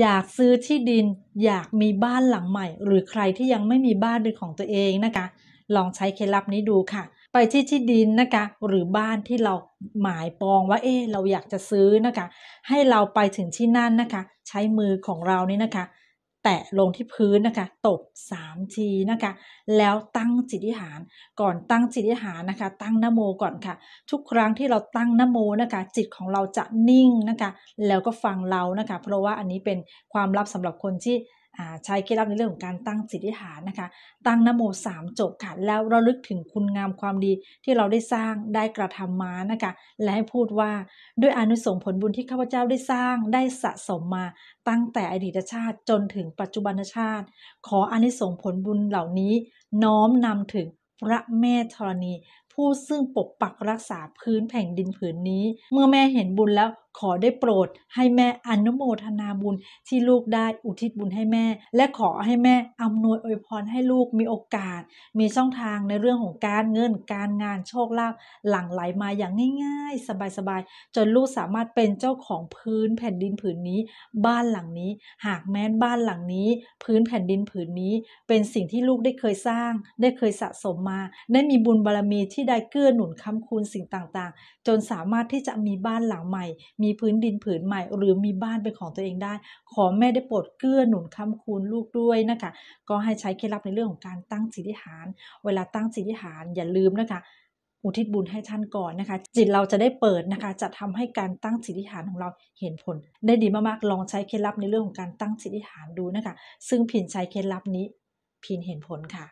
อยากซื้อที่ดินอยากมีบ้านหลังใหม่ หรือใครที่ยังไม่มีบ้านเป็นของตัวเองนะคะ ลองใช้เคล็ดลับนี้ดูค่ะ ไปที่ที่ดินนะคะ หรือบ้านที่เราหมายปองว่า เอ๊เราอยากจะซื้อนะคะ ให้เราไปถึงที่นั่นนะคะ ใช้มือของเรานี่นะคะแตะลงที่พื้นนะคะ ตบ3ทีนะคะ แล้วตั้งจิตวิหาร ก่อนตั้งจิตวิหารนะคะ ตั้งนโมก่อนค่ะ ทุกครั้งที่เราตั้งนโมนะคะ จิตของเราจะนิ่งนะคะ แล้วก็ฟังเรานะคะ เพราะว่าอันนี้เป็นความลับสำหรับคนที่ใช้เคล็ดลับในเรื่องของการตั้งสิทธิฐานนะคะ ตั้งนโมสามจบค่ะแล้วระลึกถึงคุณงามความดีที่เราได้สร้างได้กระทำมานะคะและให้พูดว่าด้วยอนุสงผลบุญที่ข้าพเจ้าได้สร้างได้สะสมมาตั้งแต่อดีตชาติจนถึงปัจจุบันชาติ ขออนุสงผลบุญเหล่านี้ น้อมนำถึงพระแม่ธรณี ผู้ซึ่งปกปักรักษาพื้นแผ่นดินผืนนี้ เมื่อแม่เห็นบุญแล้วขอได้โปรดให้แม่อนุโมทนาบุญที่ลูกได้อุทิศบุญให้แม่ และขอให้แม่อำนวยอวยพรให้ลูกมีโอกาส มีช่องทางในเรื่องของการเงินการงานโชคลาภหลั่งไหลมาอย่างง่าย ๆ สบายๆ จนลูกสามารถเป็นเจ้าของพื้นแผ่นดินผืนนี้ บ้านหลังนี้หากแม้นบ้านหลังนี้ พื้นแผ่นดินผืนนี้ เป็นสิ่งที่ลูกได้เคยสร้างได้เคยสะสมมาได้มีบุญบารรมีที่ได้เกื้อหนุนค้ำคูณสิ่งต่าง ๆ จนสามารถที่จะมีบ้านหลังใหม่มีมีพื้นดินผืนใหม่หรือมีบ้านเป็นของตัวเองได้ ขอแม่ได้โปรดเกื้อหนุนค้ำคูณลูกด้วยนะคะ ก็ให้ใช้เคล็ดลับในเรื่องของการตั้งจิตวิหารเวลาตั้งจิตวิหารอย่าลืมนะคะ อุทิศบุญให้ท่านก่อนนะคะ จิตเราจะได้เปิดนะคะ จะทำให้การตั้งจิตวิหารของเราเห็นผล ได้ดีมากๆลองใช้เคล็ดลับในเรื่องของการตั้งจิตวิหารดูนะคะ ซึ่งผินใช้เคล็ดลับนี้ผินเห็นผลค่ะ